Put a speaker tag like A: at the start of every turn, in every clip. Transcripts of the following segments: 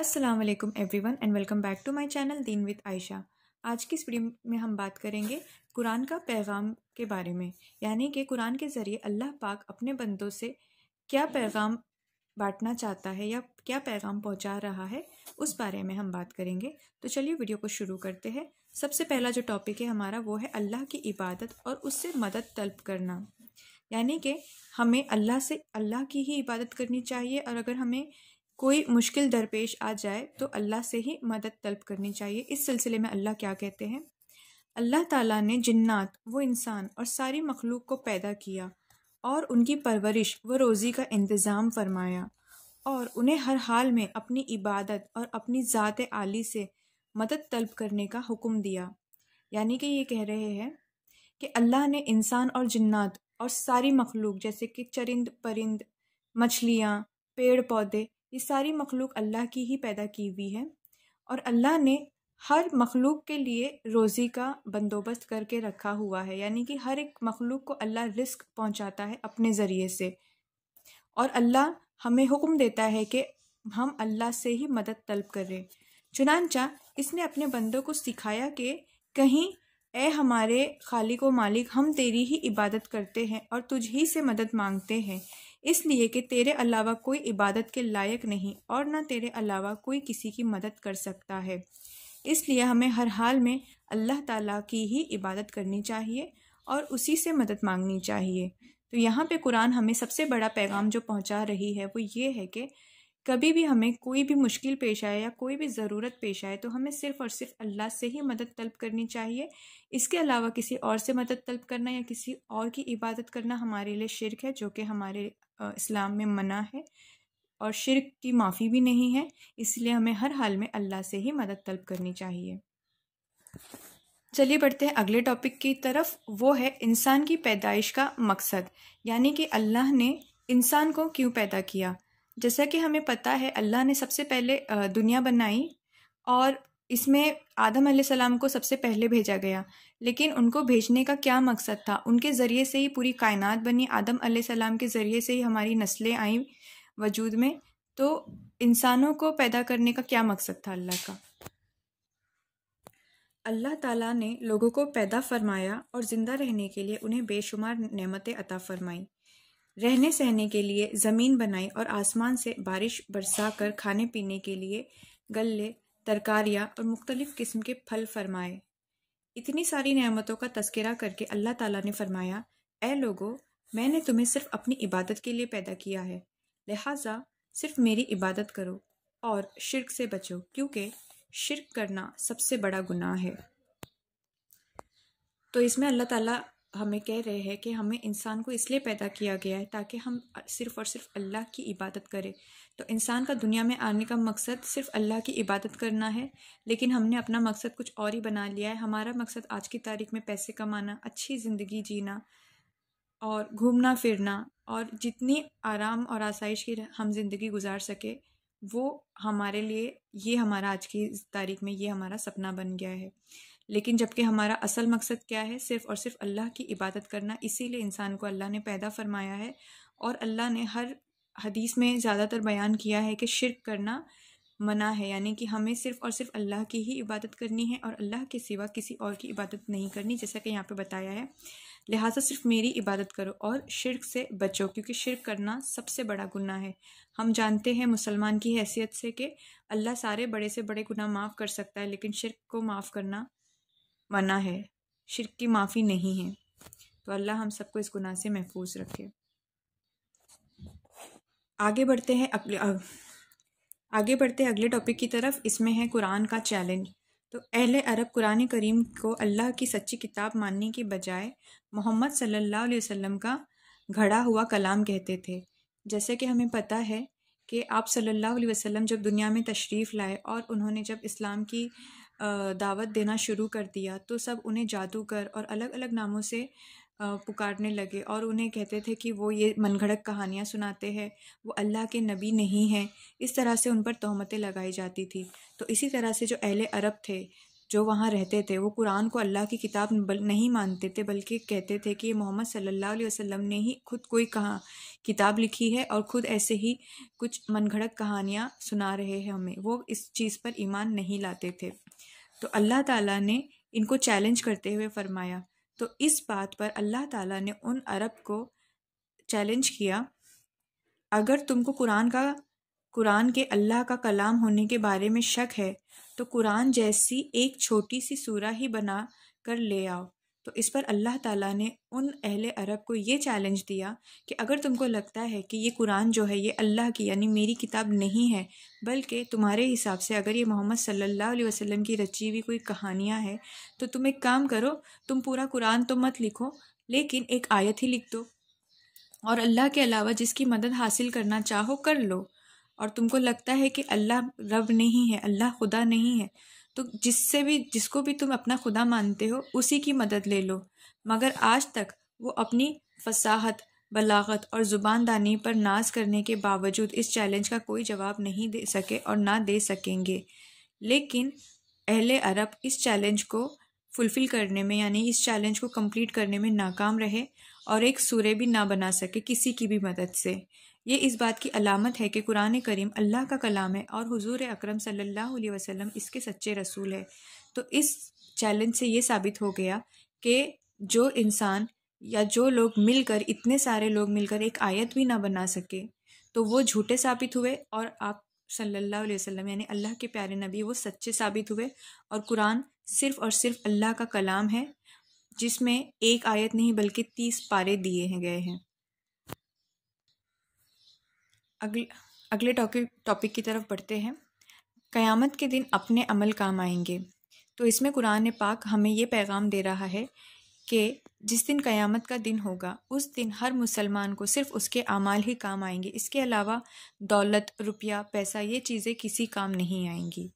A: Aslam everyone and welcome back to my channel Deen with Ayesha आज की इस वीडियो में हम बात करेंगे कुरान का पैगाम के बारे में यानी कि कुरान के ज़रिए अल्लाह पाक अपने बंदों से क्या पैगाम बांटना चाहता है या क्या पैगाम पहुंचा रहा है उस बारे में हम बात करेंगे तो चलिए वीडियो को शुरू करते हैं सबसे पहला जो टॉपिक है हमारा वो है अल्लाह की इबादत और उससे मदद तलब करना यानी कि हमें अल्लाह से अल्लाह की ही इबादत करनी चाहिए और अगर हमें कोई मुश्किल दरपेश आ जाए तो अल्लाह से ही मदद तलब करनी चाहिए इस सिलसिले में अल्लाह क्या कहते हैं अल्लाह ताला ने जन्नात वो इंसान और सारी मखलूक को पैदा किया और उनकी परवरिश व रोज़ी का इंतज़ाम फरमाया और उन्हें हर हाल में अपनी इबादत और अपनी ज़ात आली से मदद तलब करने का हुक्म दिया यानी कि ये कह रहे हैं कि अल्लाह ने इंसान और जन्नात और सारी मखलूक जैसे कि चरिंद परिंद मछलियाँ पेड़ पौधे ये सारी मखलूक अल्लाह की ही पैदा की हुई है और अल्लाह ने हर मखलूक के लिए रोज़ी का बंदोबस्त करके रखा हुआ है यानी कि हर एक मखलूक को अल्लाह रिस्क पहुंचाता है अपने ज़रिए से और अल्लाह हमें हुक्म देता है कि हम अल्लाह से ही मदद तलब करें चुनानचा इसने अपने बंदों को सिखाया कि कहीं ए हमारे खालिक व मालिक हम तेरी ही इबादत करते हैं और तुझ ही से मदद मांगते हैं इसलिए कि तेरे अलावा कोई इबादत के लायक नहीं और न तेरे अलावा कोई किसी की मदद कर सकता है इसलिए हमें हर हाल में अल्लाह ताला की ही इबादत करनी चाहिए और उसी से मदद मांगनी चाहिए तो यहाँ पे कुरान हमें सबसे बड़ा पैगाम जो पहुँचा रही है वो ये है कि कभी भी हमें कोई भी मुश्किल पेश आए या कोई भी ज़रूरत पेश आए तो हमें सिर्फ़ और सिर्फ अल्लाह से ही मदद तलब करनी चाहिए इसके अलावा किसी और से मदद तलब करना या किसी और की इबादत करना हमारे लिए शिरक है जो कि हमारे इस्लाम में मना है और शिरक की माफ़ी भी नहीं है इसलिए हमें हर हाल में अल्लाह से ही मदद तलब करनी चाहिए चलिए बढ़ते हैं अगले टॉपिक की तरफ वो है इंसान की पैदाइश का मकसद यानी कि अल्लाह ने इंसान को क्यों पैदा किया जैसा कि हमें पता है अल्लाह ने सबसे पहले दुनिया बनाई और इसमें आदम सलाम को सबसे पहले भेजा गया लेकिन उनको भेजने का क्या मकसद था उनके ज़रिए से ही पूरी कायनात बनी आदम सलाम के ज़रिए से ही हमारी नस्लें आई वजूद में तो इंसानों को पैदा करने का क्या मकसद था अल्लाह का अल्लाह ताला ने लोगों को पैदा फरमाया और ज़िंदा रहने के लिए उन्हें बेशुमार नेमतें अता फ़रमाईं रहने सहने के लिए ज़मीन बनाई और आसमान से बारिश बरसा कर खाने पीने के लिए गले तरकारियाँ और मुख्तलिफ़ किस्म के फल फरमाए इतनी सारी नेमतों का तस्करा करके अल्लाह ताला ने फरमाया ए लोगो मैंने तुम्हें सिर्फ अपनी इबादत के लिए पैदा किया है लिहाजा सिर्फ मेरी इबादत करो और शिरक से बचो क्योंकि शिरक करना सबसे बड़ा गुनाह है तो इसमें अल्लाह ताला हमें कह रहे हैं कि हमें इंसान को इसलिए पैदा किया गया है ताकि हम सिर्फ़ और सिर्फ अल्लाह की इबादत करें तो इंसान का दुनिया में आने का मकसद सिर्फ अल्लाह की इबादत करना है लेकिन हमने अपना मकसद कुछ और ही बना लिया है हमारा मकसद आज की तारीख में पैसे कमाना अच्छी ज़िंदगी जीना और घूमना फिरना और जितनी आराम और आसाइश की हम ज़िंदगी गुजार सके वो हमारे लिए ये हमारा आज की तारीख में ये हमारा सपना बन गया है लेकिन जबकि हमारा असल मकसद क्या है सिर्फ़ और सिर्फ अल्लाह की इबादत करना इसीलिए इंसान को अल्लाह ने पैदा फरमाया है और अल्लाह ने हर हदीस में ज़्यादातर बयान किया है कि शिरक करना मना है यानी कि हमें सिर्फ़ और सिर्फ अल्लाह की ही इबादत करनी है और अल्लाह के सिवा किसी और की इबादत नहीं करनी जैसा कि यहाँ पे बताया है लिहाजा सिर्फ मेरी इबादत करो और शिरक से बचो क्योंकि शिरक करना सबसे बड़ा गुनाह है हम जानते हैं मुसलमान की हैसियत से कि अल्लाह सारे बड़े से बड़े गुनाह माफ़ कर सकता है लेकिन शिरक को माफ़ करना मना है शिरक की माफ़ी नहीं है तो अल्लाह हम सबको इस गुनाह से महफूज रखे आगे बढ़ते हैं अगले आगे बढ़ते अगले टॉपिक की तरफ इसमें है कुरान का चैलेंज तो अहले अरब कुरान करीम को अल्लाह की सच्ची किताब मानने के बजाय मोहम्मद सल्लल्लाहु अलैहि वसल्लम का घड़ा हुआ कलाम कहते थे जैसे कि हमें पता है कि आप सल्लल्लाहु अलैहि वसल्लम जब दुनिया में तशरीफ़ लाए और उन्होंने जब इस्लाम की दावत देना शुरू कर दिया तो सब उन्हें जादूगर और अलग अलग नामों से पुकारने लगे और उन्हें कहते थे कि वो ये मनगढ़ंत कहानियाँ सुनाते हैं वो अल्लाह के नबी नहीं हैं इस तरह से उन पर तहमतें लगाई जाती थी तो इसी तरह से जो अहले अरब थे जो वहाँ रहते थे वो कुरान को अल्लाह की किताब नहीं मानते थे बल्कि कहते थे कि मोहम्मद सल्लल्लाहु अलैहि वसल्लम ने ही खुद कोई कहा किताब लिखी है और ख़ुद ऐसे ही कुछ मनगढ़ कहानियाँ सुना रहे हैं हमें वो इस चीज़ पर ईमान नहीं लाते थे तो अल्लाह ताला ने इनको चैलेंज करते हुए फरमाया तो इस बात पर अल्लाह ताला ने उन अरब को चैलेंज किया अगर तुमको कुरान का कुरान के अल्लाह का कलाम होने के बारे में शक है तो कुरान जैसी एक छोटी सी सूरा ही बना कर ले आओ तो इस पर अल्लाह ताला ने उन अहले अरब को ये चैलेंज दिया कि अगर तुमको लगता है कि ये कुरान जो है ये अल्लाह की यानी मेरी किताब नहीं है बल्कि तुम्हारे हिसाब से अगर ये मोहम्मद सल्लल्लाहु अलैहि वसल्लम की रची हुई कोई कहानियाँ है तो तुम एक काम करो तुम पूरा कुरान तो मत लिखो लेकिन एक आयत ही लिख दो और अल्लाह के अलावा जिसकी मदद हासिल करना चाहो कर लो और तुमको लगता है कि अल्लाह रब नहीं है अल्लाह खुदा नहीं है तो जिससे भी जिसको भी तुम अपना खुदा मानते हो उसी की मदद ले लो मगर आज तक वो अपनी फसाहत बलागत और ज़ुबानदानी पर नाज करने के बावजूद इस चैलेंज का कोई जवाब नहीं दे सके और ना दे सकेंगे लेकिन अहले अरब इस चैलेंज को फुलफ़िल करने में यानी इस चैलेंज को कंप्लीट करने में नाकाम रहे और एक सूर्य भी ना बना सके किसी की भी मदद से ये इस बात की अलामत है कि कुरान करीम अल्लाह का कलाम है और हुजूर अकरम सल्लल्लाहु अलैहि वसल्लम इसके सच्चे रसूल है तो इस चैलेंज से ये साबित हो गया कि जो इंसान या जो लोग मिलकर इतने सारे लोग मिलकर एक आयत भी ना बना सके तो वो झूठे साबित हुए और आप सल्लल्लाहु अलैहि वसल्लम यानी अल्लाह के प्यारे नबी वो सच्चे साबित हुए और कुरान सिर्फ़ और सिर्फ अल्लाह का कलाम है जिसमें एक आयत नहीं बल्कि तीस पारे दिए हैं गए हैं अगले अगले टॉपिक की तरफ बढ़ते हैं क़यामत के दिन अपने अमल काम आएंगे तो इसमें कुरान पाक हमें ये पैगाम दे रहा है कि जिस दिन क़यामत का दिन होगा उस दिन हर मुसलमान को सिर्फ उसके अमाल ही काम आएंगे इसके अलावा दौलत रुपया पैसा ये चीज़ें किसी काम नहीं आएंगी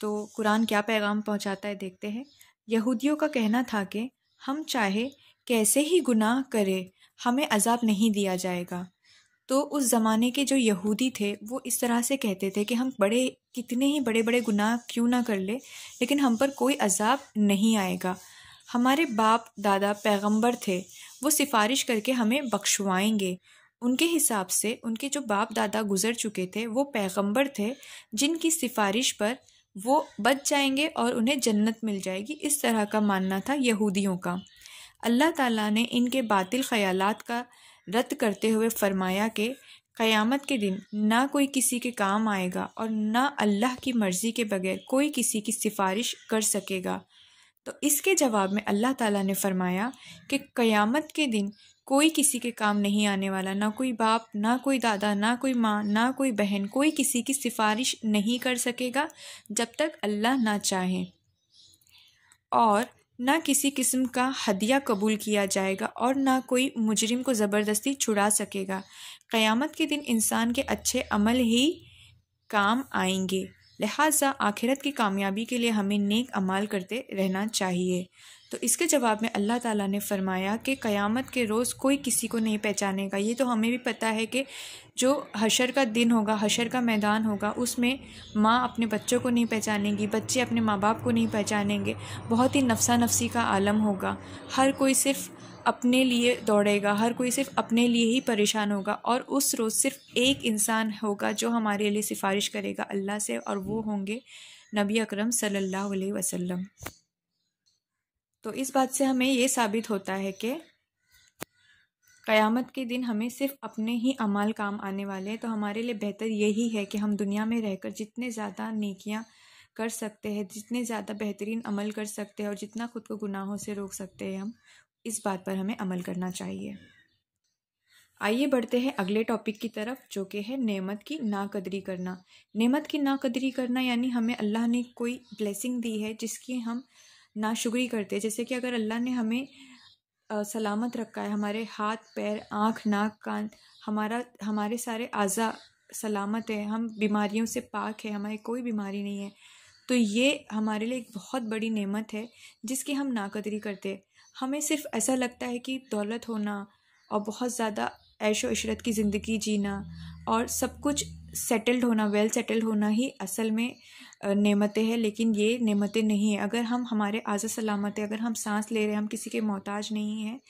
A: तो कुरान क्या पैगाम पहुंचाता है देखते हैं यहूदियों का कहना था कि हम चाहे कैसे ही गुनाह करें हमें अजाब नहीं दिया जाएगा तो उस ज़माने के जो यहूदी थे वो इस तरह से कहते थे कि हम बड़े कितने ही बड़े बड़े गुनाह क्यों ना कर ले लेकिन हम पर कोई अजाब नहीं आएगा हमारे बाप दादा पैगंबर थे वो सिफारिश करके हमें बख्शवाएंगे उनके हिसाब से उनके जो बाप दादा गुजर चुके थे वो पैगंबर थे जिनकी सिफारिश पर वो बच जाएंगे और उन्हें जन्नत मिल जाएगी इस तरह का मानना था यहूदियों का अल्लाह ताला ने इनके बातिल ख्यालात का रद्द करते हुए फरमाया कि क़यामत के दिन ना कोई किसी के काम आएगा और ना अल्लाह की मर्ज़ी के बगैर कोई किसी की सिफारिश कर सकेगा तो इसके जवाब में अल्लाह ताला ने फरमाया कि क़यामत के दिन कोई किसी के काम नहीं आने वाला ना कोई बाप ना कोई दादा ना कोई माँ ना कोई बहन कोई किसी की सिफारिश नहीं कर सकेगा जब तक अल्लाह ना चाहे और ना किसी किस्म का हदिया कबूल किया जाएगा और ना कोई मुजरिम को ज़बरदस्ती छुड़ा सकेगा क़यामत के दिन इंसान के अच्छे अमल ही काम आएंगे लिहाजा आखिरत की कामयाबी के लिए हमें नेक अमाल करते रहना चाहिए तो इसके जवाब में अल्लाह ताला ने फरमाया कि क़यामत के रोज़ कोई किसी को नहीं पहचानेगा ये तो हमें भी पता है कि जो हशर का दिन होगा हशर का मैदान होगा उसमें माँ अपने बच्चों को नहीं पहचानेगी बच्चे अपने माँ बाप को नहीं पहचानेंगे बहुत ही नफसा नफसी का आलम होगा हर कोई सिर्फ़ अपने लिए दौड़ेगा हर कोई सिर्फ अपने लिए ही परेशान होगा और उस रोज़ सिर्फ एक इंसान होगा जो हमारे लिए सिफारिश करेगा अल्लाह से और वो होंगे नबी अकरम सल्लल्लाहु अलैहि वसल्लम तो इस बात से हमें ये साबित होता है कि क़यामत के दिन हमें सिर्फ अपने ही अमाल काम आने वाले हैं तो हमारे लिए बेहतर यही है कि हम दुनिया में रहकर जितने ज़्यादा नेकियां कर सकते हैं जितने ज़्यादा बेहतरीन अमल कर सकते हैं और जितना खुद को गुनाहों से रोक सकते हैं हम इस बात पर हमें अमल करना चाहिए आइए बढ़ते हैं अगले टॉपिक की तरफ जो कि है नेमत की नाकदरी करना नेमत की नाकदरी करना यानी हमें अल्लाह ने कोई ब्लेसिंग दी है जिसकी हम नाशुक्री करते हैं जैसे कि अगर अल्लाह ने हमें आ, सलामत रखा है हमारे हाथ पैर आँख नाक कान हमारा हमारे सारे अज़ा सलामत है हम बीमारियों से पाक है हमारी कोई बीमारी नहीं है तो ये हमारे लिए एक बहुत बड़ी नेमत है जिसकी हम नाकदरी करते हमें सिर्फ ऐसा लगता है कि दौलत होना और बहुत ज़्यादा ऐशो इशरत की ज़िंदगी जीना और सब कुछ सेटल्ड होना वेल सेटल्ड होना ही असल में नेमतें हैं लेकिन ये नेमतें नहीं हैं अगर हम हमारे आज़ सलामत है अगर हम सांस ले रहे हैं हम किसी के मोहताज नहीं हैं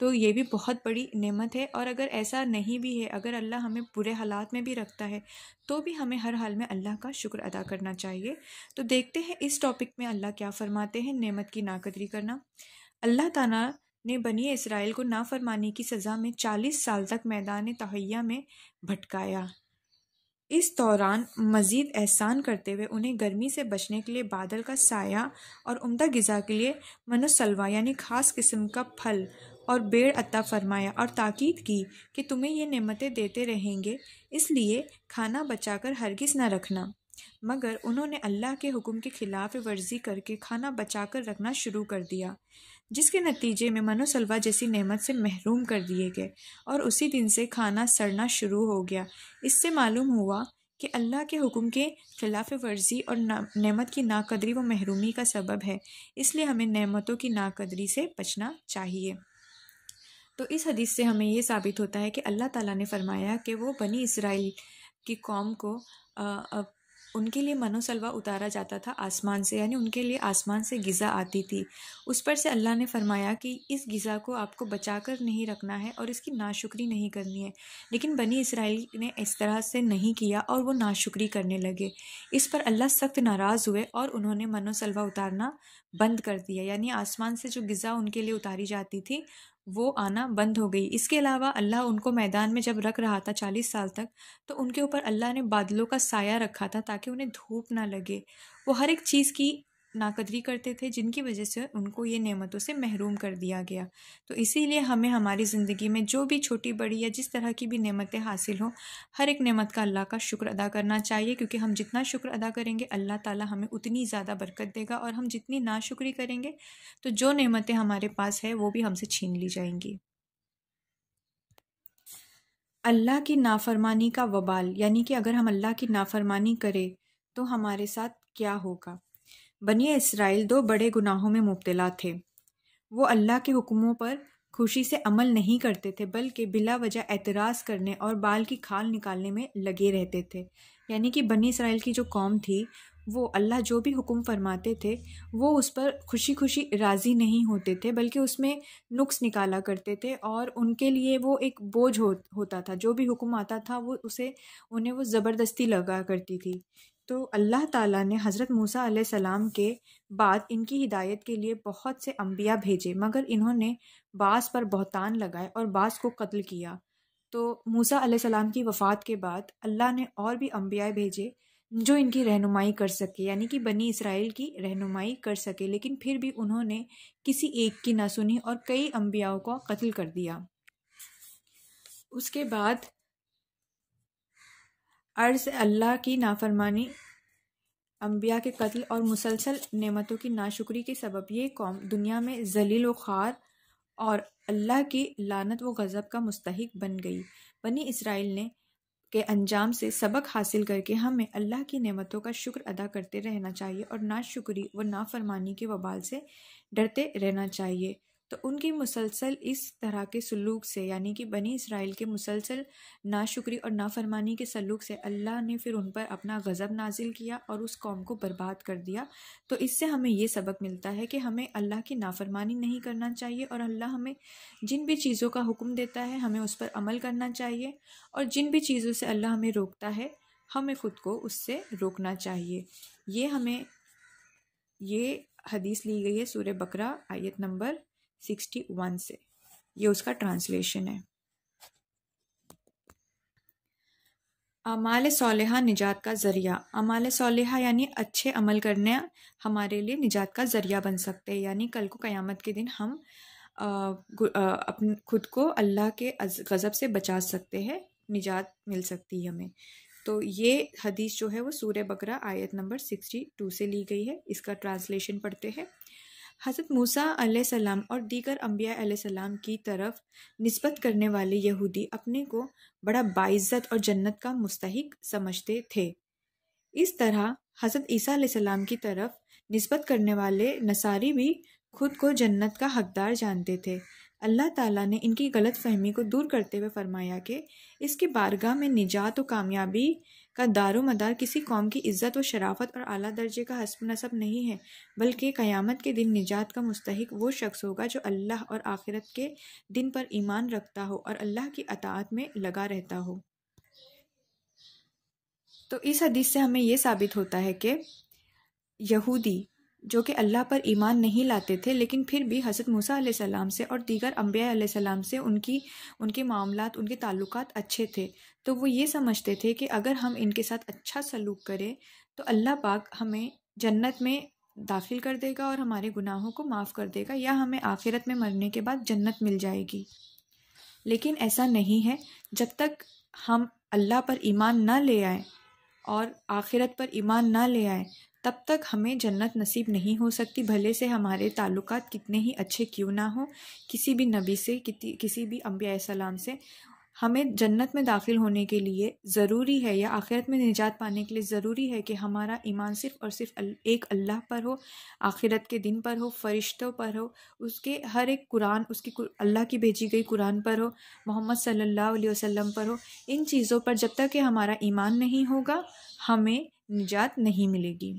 A: तो ये भी बहुत बड़ी नेमत है और अगर ऐसा नहीं भी है अगर अल्लाह हमें बुरे हालात में भी रखता है तो भी हमें हर हाल में अल्लाह का शुक्र अदा करना चाहिए तो देखते हैं इस टॉपिक में अल्लाह क्या फ़रमाते हैं नेमत की नाकदरी करना अल्लाह ताला ने बनी इसराइल को नाफरमानी की सज़ा में चालीस साल तक मैदान तहैया में भटकाया इस दौरान मज़ीद एहसान करते हुए उन्हें गर्मी से बचने के लिए बादल का साया और उमदा गज़ा के लिए मनोसलवा यानी ख़ास किस्म का फल और बेड़ अता फरमाया और ताकीद की कि तुम्हें ये नमतें देते रहेंगे इसलिए खाना बचाकर हरगिज़ न रखना मगर उन्होंने अल्लाह के हुक्म के ख़िलाफ़ वर्जी करके खाना बचाकर रखना शुरू कर दिया जिसके नतीजे में मनोसलवा जैसी नेमत से महरूम कर दिए गए और उसी दिन से खाना सड़ना शुरू हो गया इससे मालूम हुआ कि अल्लाह के हुक्म के खिलाफ वर्जी और नेमत की नाकदरी व महरूमी का सबब है इसलिए हमें नेमतों की नाकदरी से बचना चाहिए तो इस हदीस से हमें ये साबित होता है कि अल्लाह ताला ने फरमाया कि वो बनी इसराइल की कौम को आ, आ, उनके लिए मनोसलवा उतारा जाता था आसमान से यानी उनके लिए आसमान से गज़ा आती थी उस पर से अल्लाह ने फरमाया कि इस गज़ा को आपको बचा कर नहीं रखना है और इसकी नाशुक्री नहीं करनी है लेकिन बनी इसराइल ने इस तरह से नहीं किया और वो नाशुक्री करने लगे इस पर अल्लाह सख्त नाराज़ हुए और उन्होंने मनोसलवा उतारना बंद कर दिया यानी आसमान से जो गज़ा उनके लिए उतारी जाती थी वो आना बंद हो गई इसके अलावा अल्लाह उनको मैदान में जब रख रहा था चालीस साल तक तो उनके ऊपर अल्लाह ने बादलों का साया रखा था ताकि उन्हें धूप ना लगे वो हर एक चीज़ की नाकदरी करते थे जिनकी वजह से उनको ये नेमतों से महरूम कर दिया गया तो इसीलिए हमें हमारी ज़िंदगी में जो भी छोटी बड़ी या जिस तरह की भी नेमतें हासिल हों हर एक नेमत का अल्लाह का शुक्र अदा करना चाहिए क्योंकि हम जितना शुक्र अदा करेंगे अल्लाह ताला हमें उतनी ज़्यादा बरकत देगा और हम जितनी नाशुक्री करेंगे तो जो नेमतें हमारे पास है वो भी हमसे छीन ली जाएंगी अल्लाह की नाफरमानी का वबाल यानी कि अगर हम अल्लाह की नाफरमानी करें तो हमारे साथ क्या होगा बनिए इसराइल दो बड़े गुनाहों में मुबतला थे वो अल्लाह के हुक्मों पर खुशी से अमल नहीं करते थे बल्कि बिला वजह एतराज़ करने और बाल की खाल निकालने में लगे रहते थे यानी कि बनी इसराइल की जो कौम थी वो अल्लाह जो भी हुक्म फरमाते थे वो उस पर खुशी खुशी राज़ी नहीं होते थे बल्कि उसमें नुक्स निकाला करते थे और उनके लिए वो एक बोझ हो होता था जो भी हुक्म आता था वो उसे उन्हें वो ज़बरदस्ती लगा करती थी तो अल्लाह ताला ने हज़रत मूसा सलाम के बाद इनकी हिदायत के लिए बहुत से अम्बिया भेजे मगर इन्होंने बास पर बहतान लगाए और बास को कत्ल किया तो मूसा सलाम की वफ़ात के बाद अल्लाह ने और भी अम्बिया भेजे जो इनकी रहनुमाई कर सके यानी कि बनी इसराइल की रहनुमाई कर सके लेकिन फिर भी उन्होंने किसी एक की ना सुनी और कई अम्बियाओं को कत्ल कर दिया उसके बाद अर्ज़ अल्लाह की नाफरमानी अम्बिया के कत्ल और मुसलसल नमतों की नाशुक्री के सबब ये कौम दुनिया में जलील व खार और अल्लाह की लानत व गज़ब का मुस्तक बन गई बनी इसराइल ने के अंजाम से सबक हासिल करके हमें अल्लाह की नेमतों का शुक्र अदा करते रहना चाहिए और ना शुक्री व नाफरमानी के वबाल से डरते रहना चाहिए तो उनकी मुसलसल इस तरह के सलूक से यानी कि बनी इसराइल के मुसलसल नाशुक्री और नाफरमानी के सलूक से अल्लाह ने फिर उन पर अपना गज़ब नाजिल किया और उस कौम को बर्बाद कर दिया तो इससे हमें ये सबक मिलता है कि हमें अल्लाह की नाफरमानी नहीं करना चाहिए और अल्लाह हमें जिन भी चीज़ों का हुक्म देता है हमें उस पर अमल करना चाहिए और जिन भी चीज़ों से अल्लाह हमें रोकता है हमें ख़ुद को उससे रोकना चाहिए ये हमें ये हदीस ली गई है सूर्य बकरा आयत नंबर सिक्सटी वन से ये उसका ट्रांसलेशन है अमाल सालहा निजात का ज़रिया अमाल सालहा यानी अच्छे अमल करने हमारे लिए निजात का ज़रिया बन सकते हैं यानी कल को क़यामत के दिन हम अपने खुद को अल्लाह के गज़ब से बचा सकते हैं निजात मिल सकती है हमें तो ये हदीस जो है वो सूर्य बकरा आयत नंबर सिक्सटी टू से ली गई है इसका ट्रांसलेशन पढ़ते हैं हज़रत मूसा सलाम और दीगर अम्बिया सलाम की तरफ नस्बत करने वाले यहूदी अपने को बड़ा बाइज़त और जन्नत का मुस्तक समझते थे इस तरह हज़रत ईसा सलाम की तरफ नस्बत करने वाले नसारी भी खुद को जन्नत का हकदार जानते थे अल्लाह ताला ने इनकी गलत फहमी को दूर करते हुए फरमाया कि इसके बारगाह में निजात और कामयाबी का दारो मदार किसी कौम की इज्जत व शराफत और अली दर्जे का हसब नसब नहीं है बल्कि क़यामत के दिन निजात का मुस्तक वो शख्स होगा जो अल्लाह और आखिरत के दिन पर ईमान रखता हो और अल्लाह की अतात में लगा रहता हो तो इस हदीस से हमें यह साबित होता है कि यहूदी जो कि अल्लाह पर ईमान नहीं लाते थे लेकिन फिर भी हज़रत मूसा सलाम से और दीगर अम्बिया सलाम से उनकी उनके मामला उनके ताल्लुक अच्छे थे तो वो ये समझते थे कि अगर हम इनके साथ अच्छा सलूक करें तो अल्लाह पाक हमें जन्नत में दाखिल कर देगा और हमारे गुनाहों को माफ़ कर देगा या हमें आखिरत में मरने के बाद जन्नत मिल जाएगी लेकिन ऐसा नहीं है जब तक हम अल्लाह पर ईमान ना ले आए और आखिरत पर ईमान ना ले आए तब तक हमें जन्नत नसीब नहीं हो सकती भले से हमारे ताल्लुक कितने ही अच्छे क्यों ना हो किसी भी नबी से किसी भी अम्बिया सलाम से हमें जन्नत में दाखिल होने के लिए ज़रूरी है या आखिरत में निजात पाने के लिए ज़रूरी है कि हमारा ईमान सिर्फ़ और सिर्फ एक अल्लाह पर हो आखिरत के दिन पर हो फरिश्तों पर हो उसके हर एक कुरान उसकी अल्लाह की भेजी गई कुरान पर हो मोहम्मद सल्लल्लाहु अलैहि वसल्लम पर हो इन चीज़ों पर जब तक कि हमारा ईमान नहीं होगा हमें निजात नहीं मिलेगी